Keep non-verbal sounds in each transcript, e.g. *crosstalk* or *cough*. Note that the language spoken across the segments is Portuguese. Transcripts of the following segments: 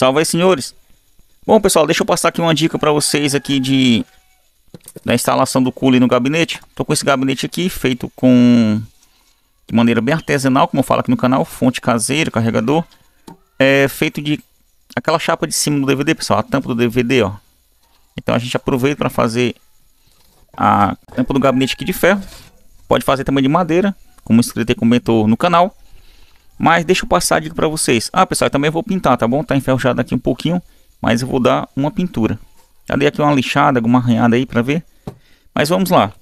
Salve aí, senhores. Bom, pessoal, deixa eu passar aqui uma dica para vocês aqui de da instalação do cooler no gabinete. Tô com esse gabinete aqui feito com de maneira bem artesanal, como eu falo aqui no canal, fonte caseira, carregador, é feito de aquela chapa de cima do DVD, pessoal, a tampa do DVD, ó. Então a gente aproveita para fazer a tampa do gabinete aqui de ferro. Pode fazer também de madeira, como o inscrito comentou no canal. Mas deixa eu passar a dica para vocês. Ah, pessoal, eu também vou pintar, tá bom? Tá enferrujado aqui um pouquinho, mas eu vou dar uma pintura. Já dei aqui uma lixada, alguma arranhada aí para ver. Mas vamos lá.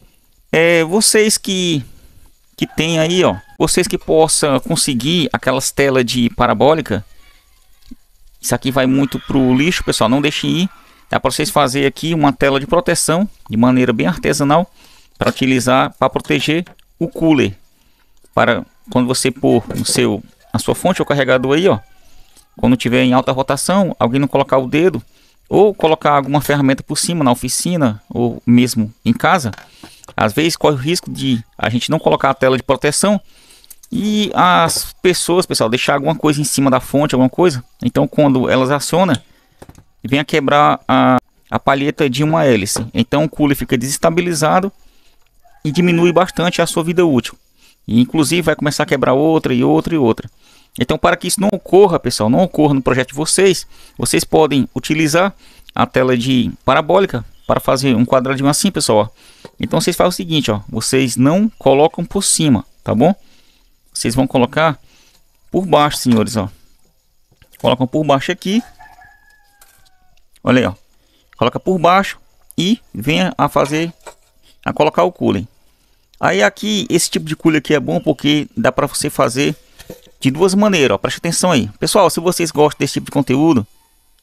É, vocês que que tem aí, ó, vocês que possam conseguir aquelas telas de parabólica. Isso aqui vai muito pro lixo, pessoal, não deixem ir. Dá para vocês fazer aqui uma tela de proteção de maneira bem artesanal para utilizar para proteger o cooler para quando você pôr o seu, a sua fonte ou carregador aí, ó, quando tiver em alta rotação, alguém não colocar o dedo ou colocar alguma ferramenta por cima na oficina ou mesmo em casa, às vezes corre o risco de a gente não colocar a tela de proteção e as pessoas, pessoal, deixar alguma coisa em cima da fonte, alguma coisa. Então, quando elas acionam, vem a quebrar a, a palheta de uma hélice. Então, o cooler fica desestabilizado e diminui bastante a sua vida útil. E inclusive vai começar a quebrar outra e outra e outra. Então, para que isso não ocorra, pessoal, não ocorra no projeto de vocês, vocês podem utilizar a tela de parabólica para fazer um quadradinho assim, pessoal. Ó. Então, vocês fazem o seguinte, ó, vocês não colocam por cima, tá bom? Vocês vão colocar por baixo, senhores, ó. Colocam por baixo aqui. Olha aí, ó. Coloca por baixo e venha a fazer, a colocar o cooling. Aí aqui, esse tipo de culha aqui é bom porque dá para você fazer de duas maneiras, ó, preste atenção aí. Pessoal, se vocês gostam desse tipo de conteúdo,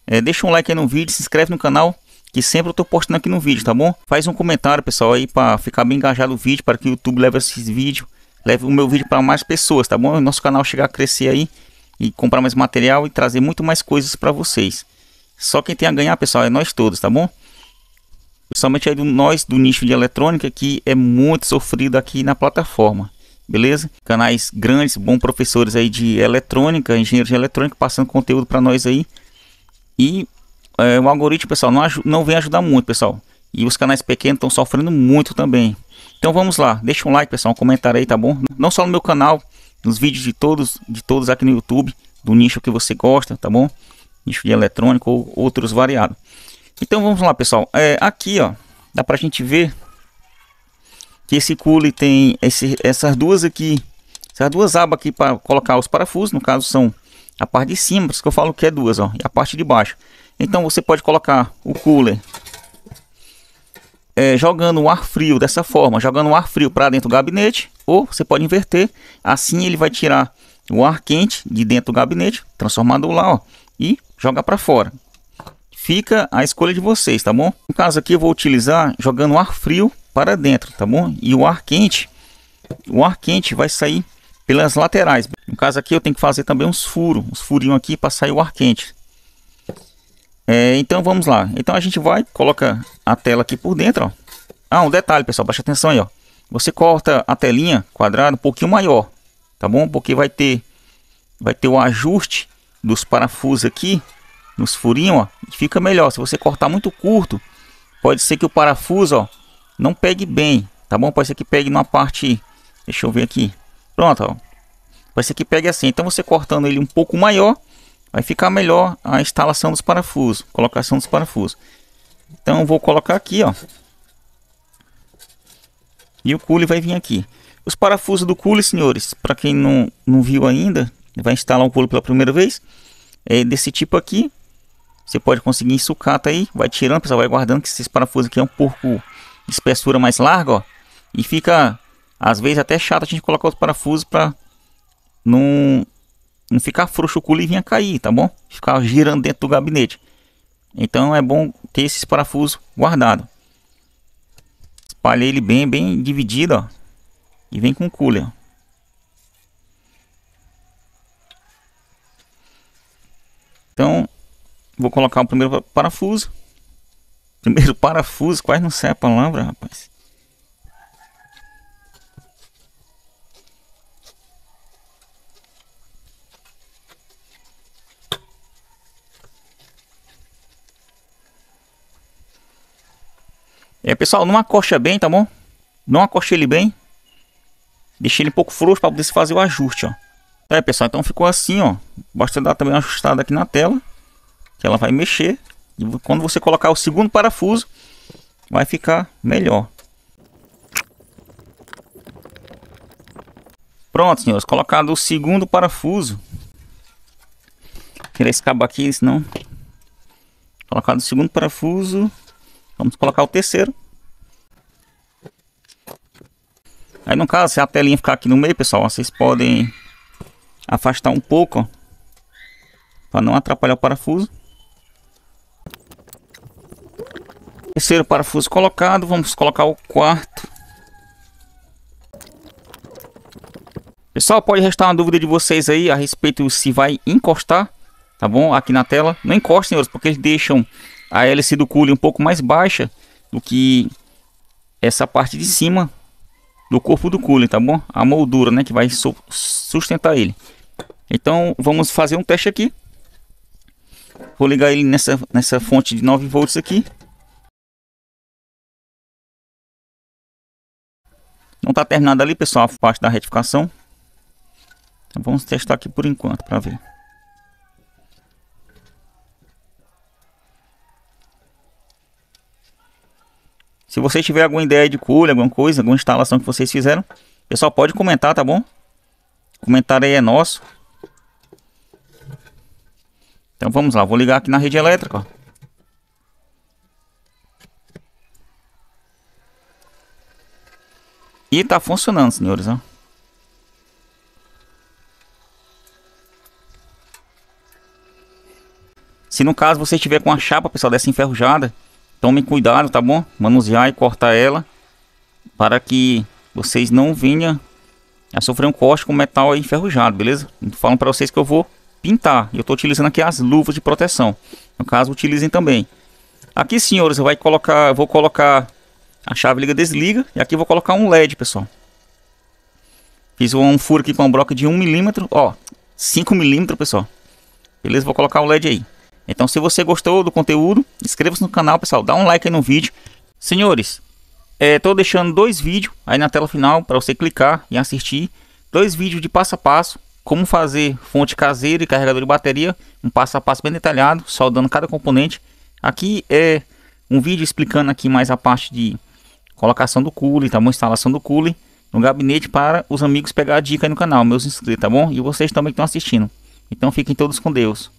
é, deixa um like aí no vídeo, se inscreve no canal, que sempre eu tô postando aqui no vídeo, tá bom? Faz um comentário, pessoal, aí para ficar bem engajado o vídeo, para que o YouTube leve esses vídeos, leve o meu vídeo para mais pessoas, tá bom? O nosso canal chegar a crescer aí e comprar mais material e trazer muito mais coisas para vocês. Só quem tem a ganhar, pessoal, é nós todos, tá bom? Somente aí do, nós do nicho de eletrônica que é muito sofrido aqui na plataforma. Beleza? Canais grandes, bons professores aí de eletrônica, engenheiros de eletrônica passando conteúdo para nós aí. E é, o algoritmo, pessoal, não, não vem ajudar muito, pessoal. E os canais pequenos estão sofrendo muito também. Então vamos lá, deixa um like, pessoal, um comentário aí, tá bom? Não só no meu canal, nos vídeos de todos, de todos aqui no YouTube, do nicho que você gosta, tá bom? Nicho de eletrônico ou outros variados. Então vamos lá pessoal, é, aqui ó, dá pra gente ver que esse cooler tem esse, essas duas aqui, essas duas abas aqui para colocar os parafusos, no caso são a parte de cima, por isso que eu falo que é duas, ó, e a parte de baixo. Então você pode colocar o cooler é, jogando o ar frio dessa forma, jogando o ar frio para dentro do gabinete, ou você pode inverter, assim ele vai tirar o ar quente de dentro do gabinete, transformado lá, ó, e joga para fora fica a escolha de vocês, tá bom? No caso aqui eu vou utilizar jogando ar frio para dentro, tá bom? E o ar quente, o ar quente vai sair pelas laterais. No caso aqui eu tenho que fazer também uns furos, uns furinhos aqui para sair o ar quente. É, então vamos lá. Então a gente vai, coloca a tela aqui por dentro, ó. Ah, um detalhe pessoal, preste atenção aí, ó. Você corta a telinha quadrada um pouquinho maior, tá bom? Porque vai ter, vai ter o ajuste dos parafusos aqui, nos furinhos, ó fica melhor. Se você cortar muito curto, pode ser que o parafuso ó, não pegue bem, tá bom? Pode ser que pegue numa parte, deixa eu ver aqui, pronto, ó. pode ser que pegue assim. Então você cortando ele um pouco maior, vai ficar melhor a instalação dos parafusos, colocação dos parafusos. Então vou colocar aqui, ó, e o cule vai vir aqui. Os parafusos do cule, senhores, para quem não, não viu ainda, vai instalar o cule pela primeira vez, é desse tipo aqui, você pode conseguir sucata aí, vai tirando, pessoal, vai guardando que esses parafusos aqui é um pouco de espessura mais larga, ó. E fica, às vezes, até chato a gente colocar os parafusos para não, não ficar frouxo o culo e vir cair, tá bom? Ficar girando dentro do gabinete. Então é bom ter esses parafusos guardados. Espalhei ele bem, bem dividido, ó. E vem com cooler, Então, Vou colocar o primeiro parafuso. Primeiro *laughs* parafuso, quase não sai a palavra, rapaz. É, pessoal, não acosta bem, tá bom? Não acocha ele bem. Deixei ele um pouco frouxo para poder se fazer o ajuste, ó. É, pessoal, então ficou assim, ó. Basta dar também uma ajustada aqui na tela que ela vai mexer e quando você colocar o segundo parafuso vai ficar melhor. Pronto, senhores, colocado o segundo parafuso. Tirar esse cabo aqui, senão... Colocado o segundo parafuso. Vamos colocar o terceiro. Aí no caso, se a telinha ficar aqui no meio, pessoal, vocês podem afastar um pouco, para não atrapalhar o parafuso. Terceiro parafuso colocado, vamos colocar o quarto. Pessoal, pode restar uma dúvida de vocês aí a respeito se vai encostar, tá bom? Aqui na tela. Não encosta, senhores, porque eles deixam a hélice do cule um pouco mais baixa do que essa parte de cima do corpo do cooler, tá bom? A moldura, né, que vai sustentar ele. Então, vamos fazer um teste aqui. Vou ligar ele nessa, nessa fonte de 9 volts aqui. Não está terminado ali, pessoal, a parte da retificação. Então vamos testar aqui por enquanto para ver. Se você tiver alguma ideia de cura, alguma coisa, alguma instalação que vocês fizeram, pessoal, pode comentar, tá bom? O comentário aí é nosso. Então vamos lá, vou ligar aqui na rede elétrica, ó. E tá funcionando, senhores. Ó. Se no caso você tiver com a chapa, pessoal, dessa enferrujada, tome cuidado, tá bom? Manusear e cortar ela para que vocês não venham a sofrer um corte com metal enferrujado, beleza? Falam para vocês que eu vou pintar. Eu estou utilizando aqui as luvas de proteção. No caso, utilizem também. Aqui, senhores, vai colocar, vou colocar a chave liga desliga. E aqui eu vou colocar um LED, pessoal. Fiz um furo aqui com um bloco de 1mm. Ó, 5mm, pessoal. Beleza? Vou colocar o LED aí. Então, se você gostou do conteúdo, inscreva-se no canal, pessoal. Dá um like aí no vídeo. Senhores, estou é, deixando dois vídeos aí na tela final para você clicar e assistir. Dois vídeos de passo a passo. Como fazer fonte caseira e carregador de bateria. Um passo a passo bem detalhado, soldando cada componente. Aqui é um vídeo explicando aqui mais a parte de colocação do cooling, tá bom? Instalação do cooling no gabinete para os amigos pegar a dica aí no canal, meus inscritos, tá bom? E vocês também que estão assistindo. Então fiquem todos com Deus.